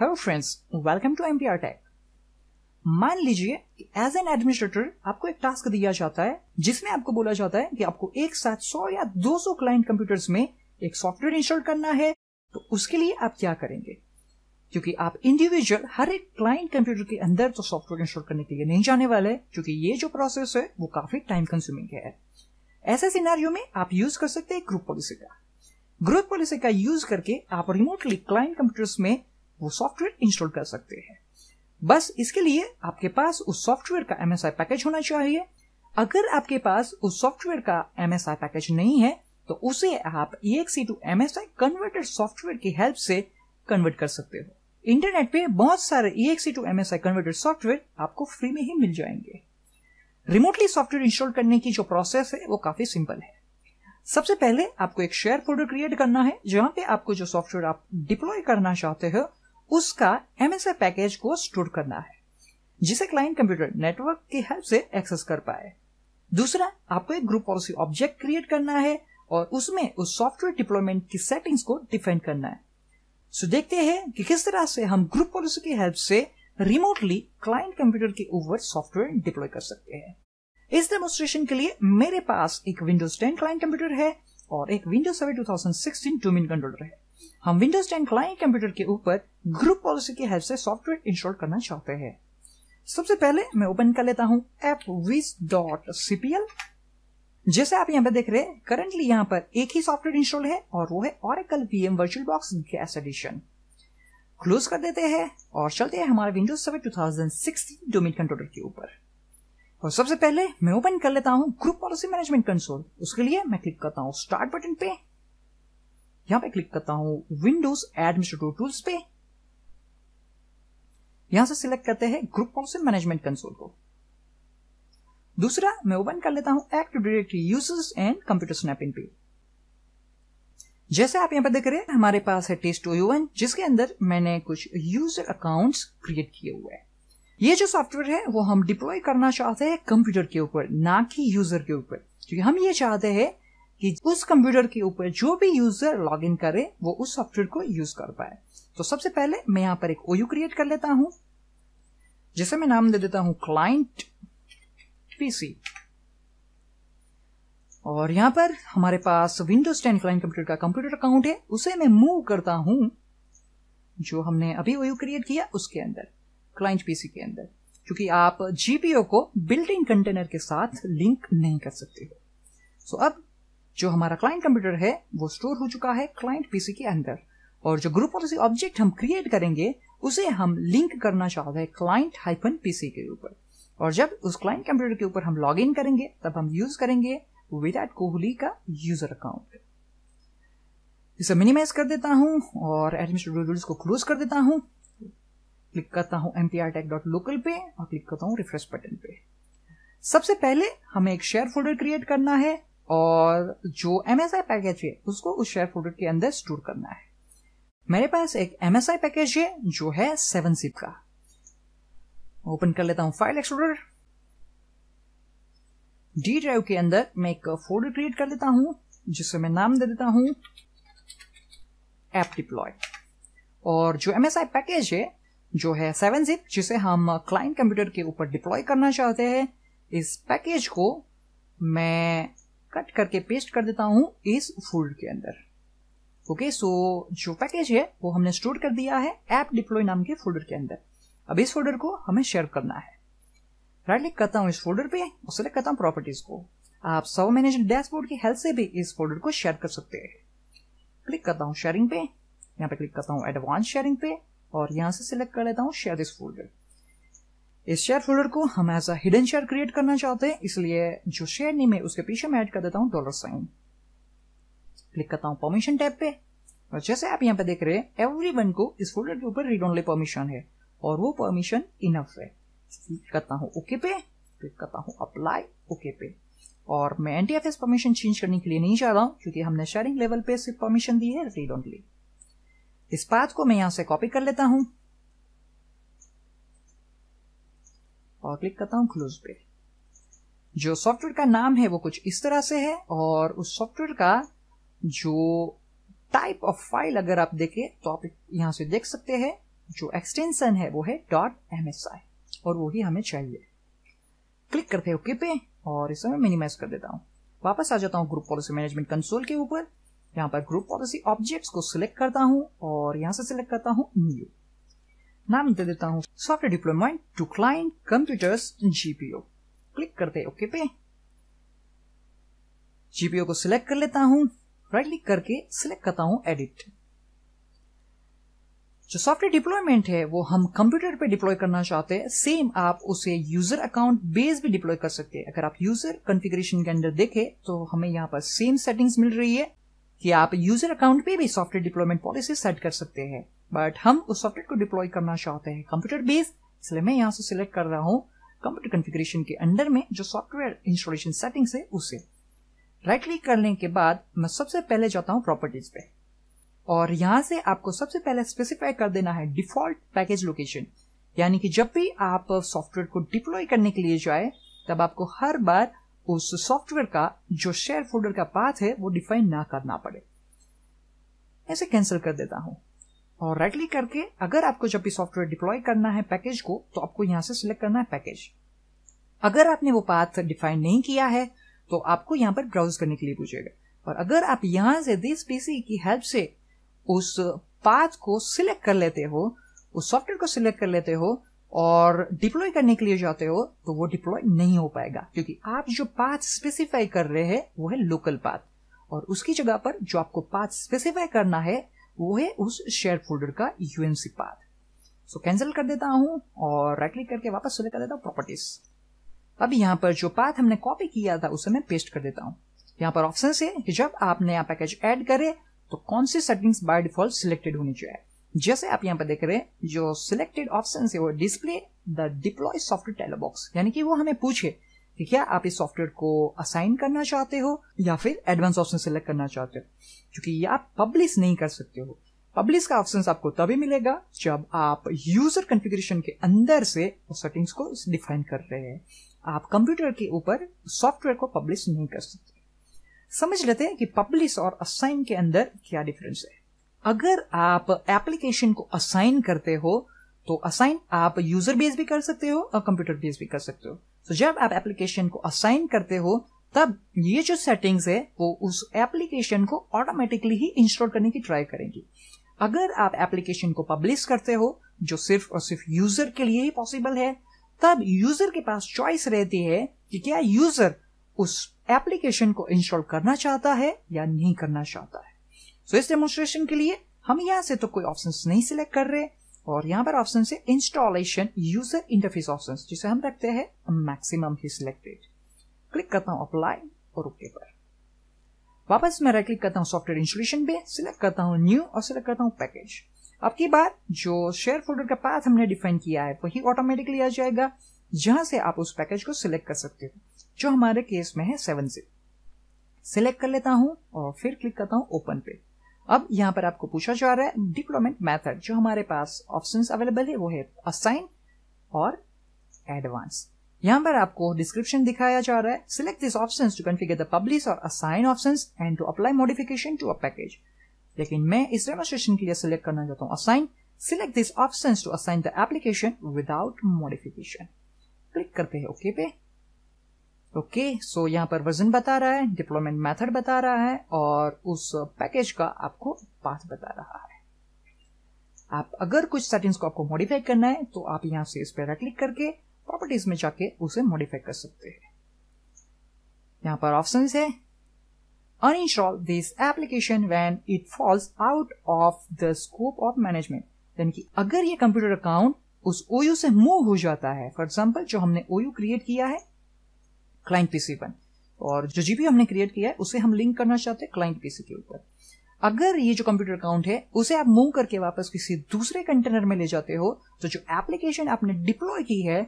hello friends welcome to MPR tech मान लीजिए कि एज एन एडमिनिस्ट्रेटर आपको एक टास्क दिया जाता है जिसमें आपको बोला जाता है कि आपको एक साथ 100 या 200 क्लाइंट कंप्यूटर्स में एक सॉफ्टवेयर इंस्टॉल करना है तो उसके लिए आप क्या करेंगे क्योंकि आप इंडिविजुअल हर एक क्लाइंट कंप्यूटर के अंदर तो सॉफ्टवेयर इंस्टॉल करने के लिए नहीं जाने वाले क्योंकि ये जो प्रोसेस है वो काफी टाइम कंज्यूमिंग है ऐसे सिनारियो में आप यूज कर सकते हैं ग्रुप पॉलिसी का ग्रुप पॉलिसी का यूज करके आप रिमोटली क्लाइंट कंप्यूटर्स में वो सॉफ्टवेयर इंस्टॉल कर सकते हैं बस इसके लिए आपके पास उस सॉफ्टवेयर का एमएसआई पैकेज होना चाहिए अगर आपके पास उस सॉफ्टवेयर का एमएसआई पैकेज नहीं है तो उसे आप E to MSI converter software की हेल्प से कन्वर्ट कर सकते हो इंटरनेट पे बहुत सारे E to MSI converter software आपको फ्री में ही मिल जाएंगे रिमोटली सॉफ्टवेयर इंस्टॉल करने की जो प्रोसेस है वो काफी सिंपल है सबसे पहले आपको एक शेयर फोल्डर क्रिएट करना है जहां पे आपको जो सॉफ्टवेयर आप डिप्लॉय करना चाहते हो उसका एमएसए पैकेज को स्टोर करना है जिसे क्लाइंट कंप्यूटर नेटवर्क की हेल्प से एक्सेस कर पाए दूसरा आपको एक ग्रुप पॉलिसी ऑब्जेक्ट क्रिएट करना है और उसमें उस सॉफ्टवेयर डिप्लॉयमेंट की सेटिंग्स को डिफाइन करना है सो देखते हैं कि किस तरह से हम ग्रुप पॉलिसी की हेल्प से रिमोटली क्लाइंट कंप्यूटर के ऊपर सॉफ्टवेयर डिप्लॉय कर सकते हैं इस डेमोस्ट्रेशन के लिए मेरे पास एक विंडोज 10 क्लाइंट कंप्यूटर है और एक विंडोज सेवन 2016 डोमेन कंट्रोलर है हम विंडोज 10 क्लाइंट कंप्यूटर के ऊपर ग्रुप पॉलिसी की हेल्प से सॉफ्टवेयर इंस्टॉल करना चाहते हैं सबसे पहले मैं ओपन कर लेता हूं एप विज डॉट सीपीएल जैसे आप यहां पर देख रहे हैं करंटली यहां पर एक ही सॉफ्टवेयर इंस्टॉल है और वो है Oracle VM virtual box guest addition close कर देते हैं और चलते हैं हमारे विंडोज सेवन 2016 डोमेन कंट्रोलर के ऊपर और सबसे पहले मैं ओपन कर लेता हूं ग्रुप पॉलिसी मैनेजमेंट कंसोल उसके लिए मैं क्लिक करता हूं स्टार्ट बटन पे यहां पे क्लिक करता हूं विंडोज एडमिनिस्ट्रेटिव टूल्स पे यहां से सिलेक्ट करते हैं ग्रुप पॉलिसी मैनेजमेंट कंसोल को दूसरा मैं ओपन कर लेता हूं active directory users and computer snapping पे जैसे आप यहां पर देख रहे हैं हमारे पास है टेस्ट ओयूएन जिसके अंदर मैंने कुछ यूजर अकाउंट्स क्रिएट किए हुए हैं ये जो सॉफ्टवेयर है वो हम डिप्लॉय करना चाहते हैं कंप्यूटर के ऊपर ना कि यूजर के ऊपर क्योंकि हम ये चाहते हैं कि उस कंप्यूटर के ऊपर जो भी यूजर लॉग इन करे वो उस सॉफ्टवेयर को यूज कर पाए तो सबसे पहले मैं यहां पर एक ओयू क्रिएट कर लेता हूं जिसे मैं नाम दे देता हूं क्लाइंट पीसी और यहां पर हमारे पास विंडोज टेन क्लाइंट कंप्यूटर का कंप्यूटर अकाउंट है उसे मैं मूव करता हूं जो हमने अभी ओयू क्रिएट किया उसके अंदर क्लाइंट पीसी के अंदर क्योंकि आप जीपीओ को बिल्डिंग कंटेनर के साथ लिंक नहीं कर सकते हो सो so, अब जो हमारा क्लाइंट कंप्यूटर है वो स्टोर हो चुका है क्लाइंट पीसी के अंदर और जो ग्रुप पॉलिसी ऑब्जेक्ट हम क्रिएट करेंगे उसे हम लिंक करना चाहते हैं क्लाइंट हाइफन पीसी के ऊपर और जब उस क्लाइंट कंप्यूटर के ऊपर हम लॉग इन करेंगे तब हम यूज करेंगे विराट कोहली का यूजर अकाउंट इसे मिनिमाइज कर देता हूं और एडमिनिस्ट्रेटिव रूल्स को क्लोज कर देता हूँ क्लिक करता हूँ एम पे और क्लिक करता हूँ रिफ्रेश बटन पे सबसे पहले हमें एक शेयर फोल्डर क्रिएट करना है और जो एम एस आई पैकेज है उसको उस शेयर फोल्डर के अंदर स्टोर करना है मेरे पास एक एम एस आई पैकेज है जो है सेवन सिप का ओपन कर लेता हूं फाइल एक्सप्लोरर डी ड्राइव के अंदर मैं एक फोल्डर क्रिएट कर लेता हूं जिसे मैं नाम दे देता हूं एप डिप्लॉय और जो एम एस आई पैकेज है जो है सेवन जिप जिसे हम क्लाइंट कंप्यूटर के ऊपर डिप्लॉय करना चाहते हैं इस पैकेज को मैं कट करके पेस्ट कर देता हूं इस फोल्डर के अंदर ओके सो जो पैकेज है वो हमने स्टोर कर दिया है एप डिप्लॉय नाम के फोल्डर के अंदर अब इस फोल्डर को हमें शेयर करना है राइट क्लिक करता हूँ इस फोल्डर पे और सिलेक्ट करता हूँ प्रॉपर्टीज को आप सब मैनेजर डैशबोर्ड की हेल्प से भी इस फोल्डर को शेयर कर सकते हैं क्लिक करता हूँ शेयरिंग पे यहाँ पे क्लिक करता हूँ एडवांस शेयरिंग पे और यहां से सिलेक्ट कर लेता हूँ शेयर दिस फोल्डर इस शेयर होल्डर को हम as a hidden share create करना चाहते हैं इसलिए जो शेयर नेम है उसके पीछे मैं ऐड कर देता हूं डॉलर साइन क्लिक करता हूं परमिशन टैब पे और जैसे आप यहां पे देख रहे हैं एवरीवन को इस फोल्डर के ऊपर रीड ओनली परमिशन है और वो परमिशन इनफ है क्लिक करता हूं ओके पे क्लिक करता हूं अप्लाई ओके पे और मैं एन परमिशन चेंज करने के लिए नहीं चाह रहा हूं क्योंकि हमने शेयरिंग लेवल पे सिर्फ परमिशन दी है रीड ओनली इस पाथ को मैं यहां से कॉपी कर लेता हूं और क्लिक करता हूँ क्लोज पे जो सॉफ्टवेयर का नाम है वो कुछ इस तरह से है और उस सॉफ्टवेयर का जो टाइप ऑफ फाइल अगर आप देखें तो आप यहां से देख सकते हैं जो एक्सटेंशन है वो है डॉट एम एस आई और हमें चाहिए क्लिक करते हैं ओके पे और इसे मैं मिनिमाइज कर देता हूँ वापस आ जाता हूँ ग्रुप पॉलिसी मैनेजमेंट कंसोल के ऊपर यहाँ पर ग्रुप पॉलिसी ऑब्जेक्ट्स को सिलेक्ट करता हूँ और यहाँ से सिलेक्ट करता हूँ न्यू नाम दे देता हूँ software deployment to client computers in GPO click करते ओके पे जीपीओ को सिलेक्ट कर लेता हूँ राइट क्लिक करके सिलेक्ट करता हूँ एडिट जो सॉफ्टवेयर डिप्लॉयमेंट है वो हम कंप्यूटर पे डिप्लॉय करना चाहते हैं सेम आप उसे यूजर अकाउंट बेस भी डिप्लॉय कर सकते हैं अगर आप यूजर कॉन्फ़िगरेशन के अंदर देखें तो हमें यहाँ पर सेम सेटिंग्स मिल रही है कि आप यूजर अकाउंट पे भी सॉफ्टवेयर डिप्लॉयमेंट पॉलिसी सेट कर सकते हैं बट हम उस सॉफ्टवेयर को डिप्लॉय करना चाहते हैं कंप्यूटर बेस्ड इसलिए मैं यहाँ से सिलेक्ट कर रहा हूँ कंप्यूटर कॉन्फ़िगरेशन के अंडर में जो सॉफ्टवेयर इंस्टॉलेशन सेटिंग है उसे राइट क्लिक करने के बाद मैं सबसे पहले जाता हूँ प्रॉपर्टीज पे और यहाँ से आपको सबसे पहले स्पेसिफाई कर देना है डिफॉल्ट पैकेज लोकेशन यानी कि जब भी आप सॉफ्टवेयर को डिप्लॉय करने के लिए जाए तब आपको हर बार उस सॉफ्टवेयर का जो शेयर फोल्डर का पाथ है वो डिफाइन ना करना पड़े ऐसे कैंसिल कर देता हूं और राइट क्लिक करके अगर आपको जब भी सॉफ्टवेयर डिप्लॉय करना है पैकेज को तो आपको यहां से सिलेक्ट करना है पैकेज अगर आपने वो पाथ डिफाइन नहीं किया है तो आपको यहां पर ब्राउज करने के लिए पूछेगा और अगर आप यहां से दिस पीसी की हेल्प से उस पाथ को सिलेक्ट कर लेते हो उस सॉफ्टवेयर को सिलेक्ट कर लेते हो और डिप्लॉय करने के लिए जाते हो तो वो डिप्लॉय नहीं हो पाएगा क्योंकि आप जो पाथ स्पेसिफाई कर रहे हैं वो है लोकल पाथ और उसकी जगह पर जो आपको पाथ स्पेसिफाई करना है वो है उस शेयर फोल्डर का यूएमसी पाथ सो कैंसिल कर देता हूं और राइट क्लिक करके वापस सिलेक्ट कर देता हूं प्रॉपर्टीज अब यहाँ पर जो पाथ हमने कॉपी किया था उसे मैं पेस्ट कर देता हूं यहाँ पर ऑप्शन है कि जब आप नया पैकेज एड करें तो कौन सी सेटिंग्स बाय डिफॉल्ट सिलेक्टेड होनी चाहिए जैसे आप यहां पर देख रहे हैं जो सिलेक्टेड ऑप्शन है वो display the deploy software dialog box यानी कि वो हमें पूछे ठीक है आप इस सॉफ्टवेयर को असाइन करना चाहते हो या फिर एडवांस ऑप्शन सेलेक्ट करना चाहते हो क्योंकि ये आप पब्लिश नहीं कर सकते हो पब्लिश का ऑप्शन आपको तभी मिलेगा जब आप यूजर कॉन्फ़िगरेशन के अंदर से सेटिंग्स को डिफाइन कर रहे हैं आप कंप्यूटर के ऊपर सॉफ्टवेयर को पब्लिश नहीं कर सकते समझ लेते हैं कि पब्लिश और असाइन के अंदर क्या डिफरेंस है अगर आप एप्लीकेशन को असाइन करते हो तो असाइन आप यूजर बेस भी कर सकते हो और कंप्यूटर बेस भी कर सकते हो तो जब आप एप्लीकेशन को असाइन करते हो तब ये जो सेटिंग्स है वो उस एप्लीकेशन को ऑटोमेटिकली ही इंस्टॉल करने की ट्राई करेंगी अगर आप एप्लीकेशन को पब्लिश करते हो जो सिर्फ और सिर्फ यूजर के लिए ही पॉसिबल है तब यूजर के पास चॉइस रहती है कि क्या यूजर उस एप्लीकेशन को इंस्टॉल करना चाहता है या नहीं करना चाहता है सो so, इस डेमोन्स्ट्रेशन के लिए हम यहां से तो कोई ऑप्शन नहीं सिलेक्ट कर रहे और यहाँ पर ऑप्शन है इंस्टॉलेशन यूजर इंटरफेस ऑप्शन जिसे हम रखते हैं मैक्सिमम ही सिलेक्टेड क्लिक करता हूँ अप्लाई और ओके पर वापस मैं राइट क्लिक करता हूं सॉफ्टवेयर इंस्टॉलेशन पे सिलेक्ट करता हूं न्यू और सिलेक्ट करता हूं पैकेज अब की बार जो शेयर फोल्डर का पाथ हमने डिफाइन किया है वही ऑटोमेटिकली आ जाएगा जहां से आप उस पैकेज को सिलेक्ट कर सकते हो जो हमारे केस में है सेवन से सिलेक्ट कर लेता हूं और फिर क्लिक करता हूं ओपन पे अब यहां पर आपको पूछा जा रहा है डिप्लोमेट मेथड जो हमारे पास ऑप्शन अवेलेबल है वो है असाइन और एडवांस यहाँ पर आपको डिस्क्रिप्शन दिखाया जा रहा है select this option to configure the publish or assign option and to apply modification to a package लेकिन मैं इस डेमोस्ट्रेशन के लिए सिलेक्ट करना चाहता हूँ assign select this option to assign the application without modification click करते हैं ओके okay पे ओके सो यहाँ पर वर्जन बता रहा है डिप्लॉयमेंट मेथड बता रहा है और उस पैकेज का आपको पाथ बता रहा है आप अगर कुछ सेटिंग्स को आपको मॉडिफाई करना है तो आप यहां से इस पर क्लिक करके प्रॉपर्टीज में जाके उसे मॉडिफाई कर सकते हैं यहां पर ऑप्शन है uninstall this application when it falls out of the scope of management यानी कि अगर ये कंप्यूटर अकाउंट उस ओयू से मूव हो जाता है फॉर एग्जाम्पल जो हमने ओयू क्रिएट किया है क्लाइंट पीसी पर और जो जीपी हमने क्रिएट किया है उसे हम लिंक करना चाहते हैं क्लाइंट पीसी के ऊपर अगर ये जो कंप्यूटर अकाउंट है उसे आप मूव करके वापस किसी दूसरे कंटेनर में ले जाते हो तो जो एप्लीकेशन आपने डिप्लॉय की है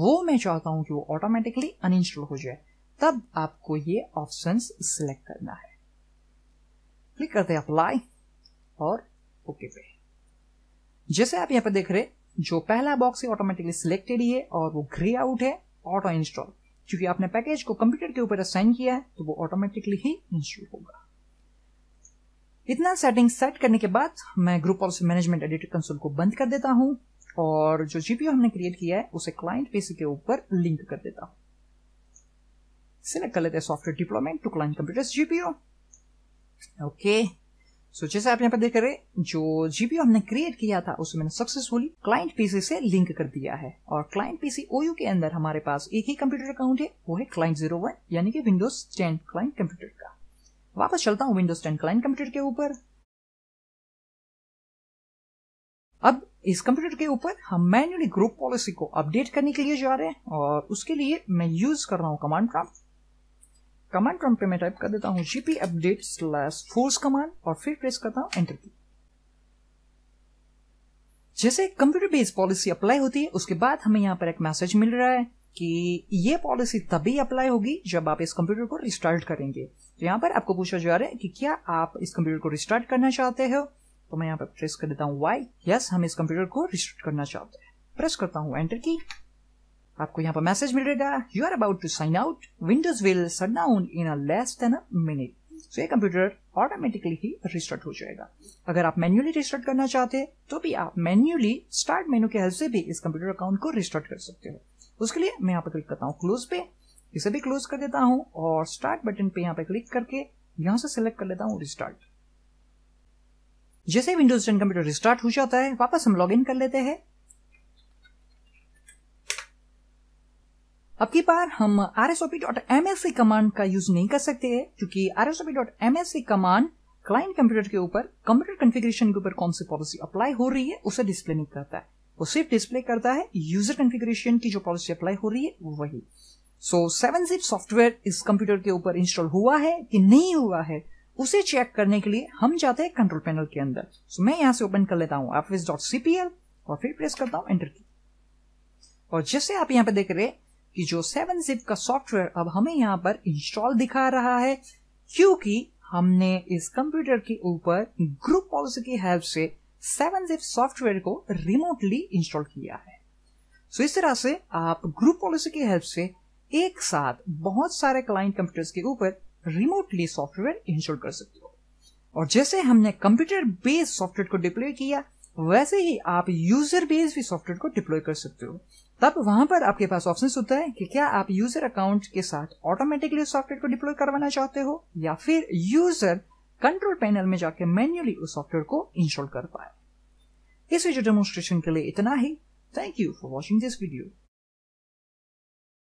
वो मैं चाहता हूं कि वो ऑटोमेटिकली अनइंस्टॉल हो जाए तब आपको ये ऑप्शन सिलेक्ट करना है क्लिक करते हैं अप्लाई और ओके पे जैसे आप यहां पर देख रहे जो पहला बॉक्स है ऑटोमेटिकली सिलेक्टेड ही है और वो ग्रे आउट है ऑटो इंस्टॉल क्योंकि आपने पैकेज को कंप्यूटर के ऊपर असाइन किया है तो वो ऑटोमेटिकली ही इंस्टॉल होगा इतना सेटिंग सेट करने के बाद मैं group policy management editor console को बंद कर देता हूं और जो जीपीओ हमने क्रिएट किया है उसे क्लाइंट पीसी के ऊपर लिंक कर देता हूं सिलेक्ट कर लेते हैं software deployment to client computer GPO okay so so, जैसे आप यहाँ पर देख रहे जो जीपीओ हमने क्रिएट किया था उसे मैंने सक्सेसफुली क्लाइंट पीसी से लिंक कर दिया है और क्लाइंट पीसी ओयू के अंदर हमारे पास एक ही कंप्यूटर अकाउंट है वो है क्लाइंट जीरो वन यानी कि विंडोज टेन क्लाइंट कंप्यूटर का वापस चलता हूँ विंडोज टेन क्लाइंट कंप्यूटर के ऊपर अब इस कंप्यूटर के ऊपर हम मैन्युअली ग्रुप पॉलिसी को अपडेट करने के लिए जा रहे हैं और उसके लिए मैं यूज कर रहा हूँ कमांड क्राफ्ट कमांड प्रॉम्प्ट पे मैं टाइप कर देता हूं GP update slash force command और फिर प्रेस करता हूं एंटर की जैसे कंप्यूटर बेस्ड पॉलिसी अप्लाई होती है उसके बाद हमें यहां पर एक मैसेज मिल रहा है कि ये पॉलिसी तभी अप्लाई होगी जब आप इस कंप्यूटर को रिस्टार्ट करेंगे तो यहां पर आपको पूछा जा रहा है कि क्या आप इस कंप्यूटर को रिस्टार्ट करना चाहते हो तो मैं यहां पर प्रेस कर देता हूं वाई यस हम इस कंप्यूटर को रिस्टार्ट करना चाहते हैं प्रेस करता हूं एंटर की आपको यहाँ पर मैसेज मिल रहेगा you are about to sign out Windows will shut down in a less than a minute so ये कंप्यूटर ऑटोमेटिकली ही रिस्टार्ट हो जाएगा अगर आप मैन्युअली रिस्टार्ट करना चाहते हैं तो भी आप मैन्युअली स्टार्ट मेनू के हेल्प से भी इस कंप्यूटर अकाउंट को रिस्टार्ट कर सकते हो उसके लिए मैं यहाँ पर क्लिक करता हूँ क्लोज पे इसे भी क्लोज कर देता हूँ और स्टार्ट बटन पे यहाँ पे क्लिक करके यहाँ से सिलेक्ट कर लेता हूँ रिस्टार्ट जैसे विंडोज टेन कंप्यूटर रिस्टार्ट हो जाता है वापस हम लॉग इन कर लेते हैं अब की बार हम R S dot M S command का यूज नहीं कर सकते हैं क्योंकि R S dot M S command client computer के ऊपर कंप्यूटर कॉन्फ़िगरेशन के ऊपर कौन सी पॉलिसी अप्लाई हो रही है उसे डिस्प्ले नहीं करता है वो सिर्फ डिस्प्ले करता है यूजर कॉन्फ़िगरेशन की जो पॉलिसी अप्लाई हो रही है वो वही सो सेवन जिप सॉफ्टवेयर इस कंप्यूटर के ऊपर इंस्टॉल हुआ है कि नहीं हुआ है उसे चेक करने के लिए हम जाते हैं कंट्रोल पैनल के अंदर सो so, मैं यहां से ओपन कर लेता हूं एफ डॉट और फिर प्रेस करता हूं एंटर की और जैसे आप यहां पे देख रहे हैं कि जो सेवन जिप का सॉफ्टवेयर अब हमें यहाँ पर इंस्टॉल दिखा रहा है क्योंकि हमने इस कंप्यूटर के ऊपर ग्रुप पॉलिसी की हेल्प से सेवन जिप सॉफ्टवेयर को रिमोटली इंस्टॉल किया है सो इस तरह से आप ग्रुप पॉलिसी की हेल्प से एक साथ बहुत सारे क्लाइंट कंप्यूटर्स के ऊपर रिमोटली सॉफ्टवेयर इंस्टॉल कर सकते हो और जैसे हमने कंप्यूटर बेस्ड सॉफ्टवेयर को डिप्लॉय किया वैसे ही आप यूजर बेस्ड भी सॉफ्टवेयर को डिप्लॉय कर सकते हो तब वहां पर आपके पास ऑप्शन होता है कि क्या आप यूजर अकाउंट के साथ ऑटोमेटिकली सॉफ्टवेयर को डिप्लॉय करवाना चाहते हो या फिर यूजर कंट्रोल पैनल में जाके मैन्युअली उस सॉफ्टवेयर को इंस्टॉल कर पाए इस वीडियो डेमोन्स्ट्रेशन के लिए इतना ही thank you for watching this video